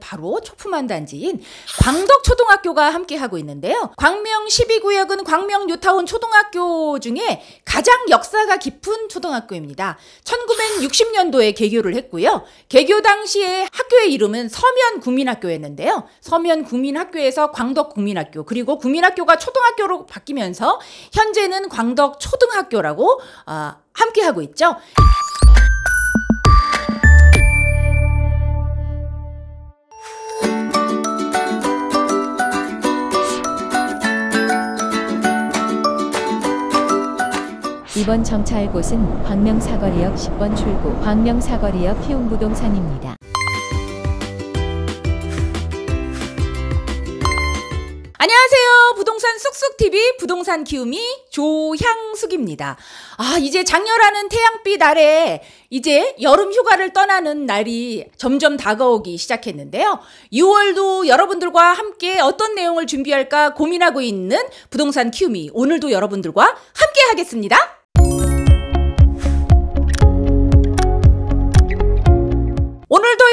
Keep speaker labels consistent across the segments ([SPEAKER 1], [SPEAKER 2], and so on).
[SPEAKER 1] 바로 초품한 단지인 광덕초등학교가 함께하고 있는데요. 광명 12구역은 광명 뉴타운 초등학교 중에 가장 역사가 깊은 초등학교입니다. 1960년도에 개교를 했고요. 개교 당시에 학교의 이름은 서면국민학교였는데요. 서면국민학교에서 광덕국민학교 그리고 국민학교가 초등학교로 바뀌면서 현재는 광덕초등학교라고 어, 아, 함께하고 있죠. 이번 정차할 곳은 광명사거리역 10번 출구 광명사거리역 키움부동산입니다 안녕하세요. 부동산 쑥쑥TV 부동산 키움이 조향숙입니다. 아, 이제 장렬하는 태양빛 아래 이제 여름 휴가를 떠나는 날이 점점 다가오기 시작했는데요. 6월도 여러분들과 함께 어떤 내용을 준비할까 고민하고 있는 부동산 키움이 오늘도 여러분들과 함께 하겠습니다.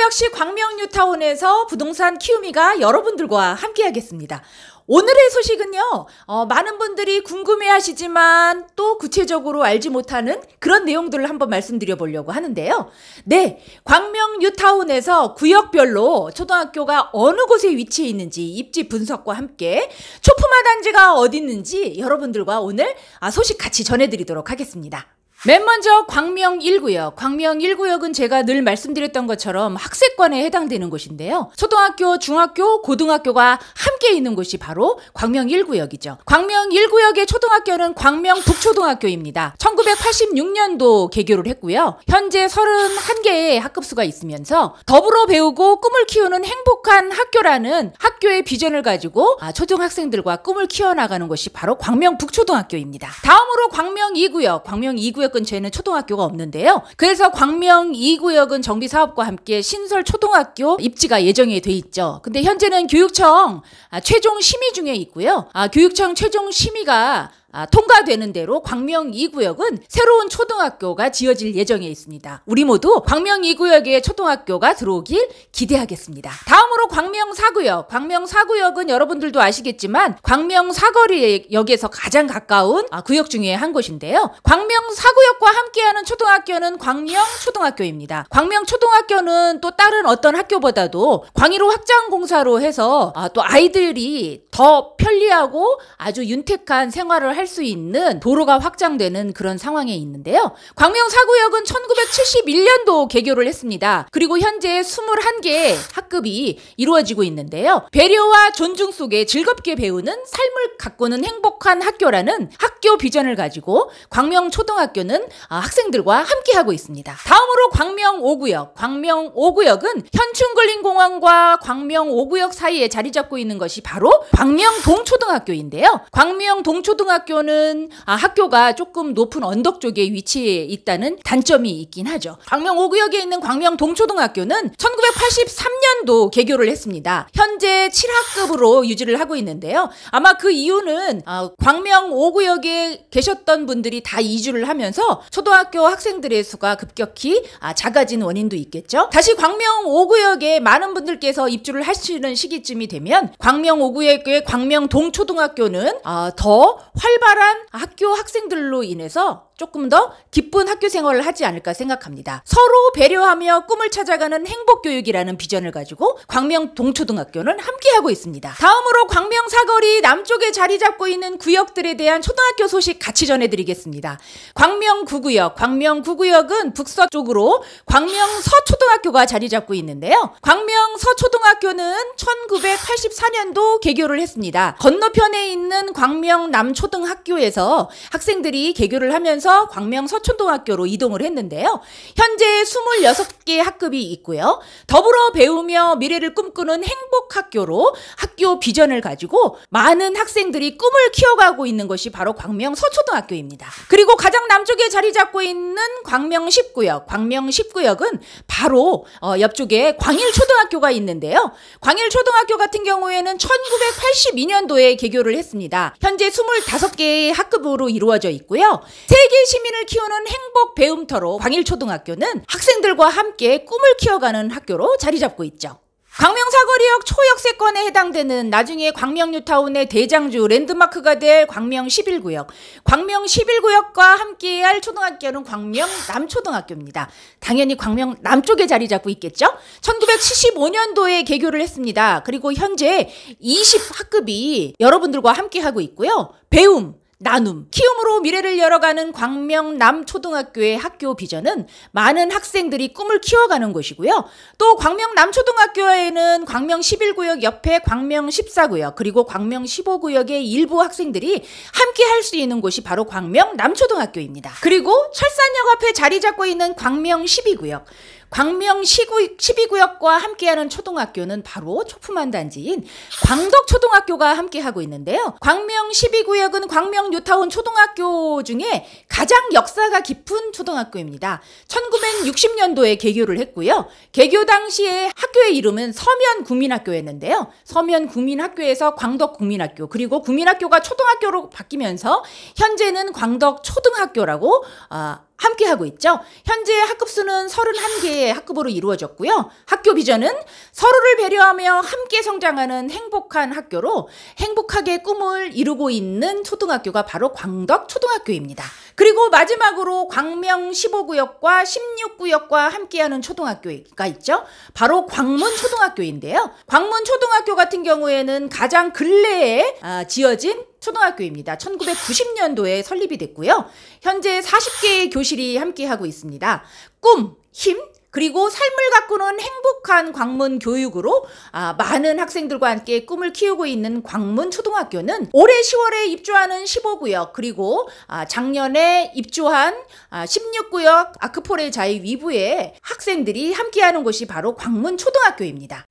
[SPEAKER 1] 서역시 광명뉴타운에서 부동산 키우미가 여러분들과 함께하겠습니다. 오늘의 소식은요, 어, 많은 분들이 궁금해 하시지만 또 구체적으로 알지 못하는 그런 내용들을 한번 말씀드려 보려고 하는데요. 네, 광명 뉴타운에서 구역별로 초등학교가 어느 곳에 위치해 있는지 입지 분석과 함께 초품화 단지가 어디 있는지 여러분들과 오늘 아, 소식 같이 전해드리도록 하겠습니다. 맨 먼저 광명 1구역. 광명 1구역은 제가 늘 말씀드렸던 것처럼 학세권에 해당되는 곳인데요. 초등학교, 중학교, 고등학교가 함께 있는 곳이 바로 광명 1구역이죠. 광명 1구역의 초등학교는 광명 북초등학교입니다. 1986년도 개교를 했고요. 현재 31개의 학급수가 있으면서 더불어 배우고 꿈을 키우는 행복한 학교라는 학교의 비전을 가지고 아, 초등학생들과 꿈을 키워나가는 곳이 바로 광명 북초등학교입니다. 다음으로 광명 2구역. 광명 2구역 근처에는 초등학교가 없는데요. 그래서 광명 2구역은 정비 사업과 함께 신설 초등학교 입지가 예정이 돼 있죠. 근데 현재는 교육청 아, 최종 심의 중에 있고요. 아, 교육청 최종 심의가 아, 통과되는 대로 광명 2구역은 새로운 초등학교가 지어질 예정에 있습니다. 우리 모두 광명 2구역에 초등학교가 들어오길 기대하겠습니다. 다음으로 광명 4구역. 광명 4구역은 여러분들도 아시겠지만 광명 사거리 역에서 가장 가까운 아, 구역 중에 한 곳인데요. 광명 4구역과 함께하는 초등학교는 광명 초등학교입니다. 광명 초등학교는 또 다른 어떤 학교보다도 광희로 확장 공사로 해서 아, 또 아이들이 더 편리하고 아주 윤택한 생활을 할 할수 있는 도로가 확장되는 그런 상황에 있는데요. 광명 사구역은 1971년도 개교를 했습니다. 그리고 현재 21개의 학급이 이루어지고 있는데요. 배려와 존중 속에 즐겁게 배우는 삶을 가꾸는 행복한 학교라는 학교 비전을 가지고 광명 초등학교는 아, 학생들과 함께하고 있습니다. 다음으로 광명 5구역. 광명 5구역은 현충근린공원과 광명 5구역 사이에 자리 잡고 있는 것이 바로 광명 동초등학교인데요. 광명 동초등학교 학교는 아, 학교가 조금 높은 언덕 쪽에 위치해 있다는 단점이 있긴 하죠. 광명 5구역에 있는 광명 동초등학교는 1983년도 개교를 했습니다. 현재 7학급으로 유지를 하고 있는데요. 아마 그 이유는 아, 광명 5구역에 계셨던 분들이 다 이주를 하면서 초등학교 학생들의 수가 급격히 아, 작아진 원인도 있겠죠. 다시 광명 5구역에 많은 분들께서 입주를 하시는 시기쯤이 되면 광명 5구역의 광명 동초등학교는 아, 더 활. 발 활발한 학교 학생들로 인해서 조금 더 기쁜 학교 생활을 하지 않을까 생각합니다. 서로 배려하며 꿈을 찾아가는 행복교육이라는 비전을 가지고 광명 동초등학교는 함께하고 있습니다. 다음으로 광명 사거리 남쪽에 자리 잡고 있는 구역들에 대한 초등학교 소식 같이 전해드리겠습니다. 광명 구구역 광명 구구역은 북서쪽으로 광명 서초등학교가 자리 잡고 있는데요. 광명 서초등학교는 1984년도 개교를 했습니다. 건너편에 있는 광명 남초등학교 광명학교에서 학생들이 개교를 하면서 광명 서촌동학교로 이동을 했는데요. 현재 26개 학급이 있고요. 더불어 배우며 미래를 꿈꾸는 행복학교로 학교 비전을 가지고 많은 학생들이 꿈을 키워가고 있는 것이 바로 광명 서초등학교입니다. 그리고 가장 남쪽에 자리 잡고 있는 광명 10구역, 광명 10구역은 바로 어, 옆쪽에 광일초등학교가 있는데요. 광일초등학교 같은 경우에는 1982년도에 개교를 했습니다. 현재 25 개의 학급으로 이루어져 있고요. 세계 시민을 키우는 행복 배움터로 광일초등학교는 학생들과 함께 꿈을 키워가는 학교로 자리 잡고 있죠. 광명 사거리역 초역세권에 해당되는 나중에 광명 뉴타운의 대장주 랜드마크가 될 광명 11구역. 광명 11구역과 함께할 초등학교는 광명 남초등학교입니다. 당연히 광명 남쪽에 자리 잡고 있겠죠? 1975년도에 개교를 했습니다. 그리고 현재 20학급이 여러분들과 함께하고 있고요. 배움, 나눔, 키움으로 미래를 열어가는 광명남 초등학교의 학교 비전은 많은 학생들이 꿈을 키워가는 곳이고요. 또 광명남 초등학교에는 광명 11구역 옆에 광명 14구역 그리고 광명 15구역의 일부 학생들이 함께 할 수 있는 곳이 바로 광명남 초등학교입니다. 그리고 철산역 앞에 자리 잡고 있는 광명 12구역 광명 12구역과 함께하는 초등학교는 바로 초품한 단지인 광덕초등학교가 함께하고 있는데요. 광명 12구역은 광명 뉴타운 초등학교 중에 가장 역사가 깊은 초등학교입니다. 1960년도에 개교를 했고요. 개교 당시에 학교의 이름은 서면국민학교였는데요. 서면국민학교에서 광덕국민학교 그리고 국민학교가 초등학교로 바뀌면서 현재는 광덕초등학교라고 어, 아, 함께 하고 있죠. 현재 학급 수는 31개의 학급으로 이루어졌고요. 학교 비전은 서로를 배려하며 함께 성장하는 행복한 학교로 행복하게 꿈을 이루고 있는 초등학교가 바로 광덕 초등학교입니다. 그리고 마지막으로 광명 15구역과 16구역과 함께하는 초등학교가 있죠. 바로 광문 초등학교인데요. 광문 초등학교 같은 경우에는 가장 근래에 아, 지어진 초등학교입니다. 1990년도에 설립이 됐고요. 현재 40개의 교실이 함께하고 있습니다. 꿈, 힘, 그리고 삶을 가꾸는 행복한 광문 교육으로 아, 많은 학생들과 함께 꿈을 키우고 있는 광문 초등학교는 올해 10월에 입주하는 15구역 그리고 아, 작년에 입주한 아, 16구역 아크포레 자이 위부에 학생들이 함께하는 곳이 바로 광문 초등학교입니다.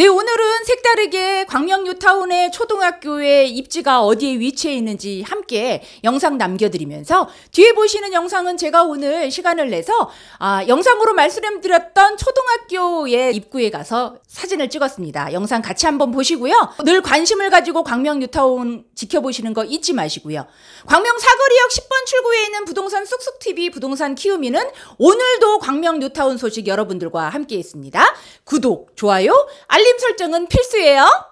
[SPEAKER 1] 네, 오늘은 색다르게 광명뉴타운의 초등학교의 입지가 어디에 위치해 있는지 함께 영상 남겨드리면서 뒤에 보시는 영상은 제가 오늘 시간을 내서 아, 영상으로 말씀드렸던 초등학교의 입구에 가서 사진을 찍었습니다. 영상 같이 한번 보시고요. 늘 관심을 가지고 광명뉴타운 지켜보시는 거 잊지 마시고요. 광명 사거리역 10번 출구에 있는 부동산 쑥쑥TV 부동산 키우미는 오늘도 광명뉴타운 소식 여러분들과 함께 했습니다. 구독, 좋아요, 알림 알림 설정은 필수예요.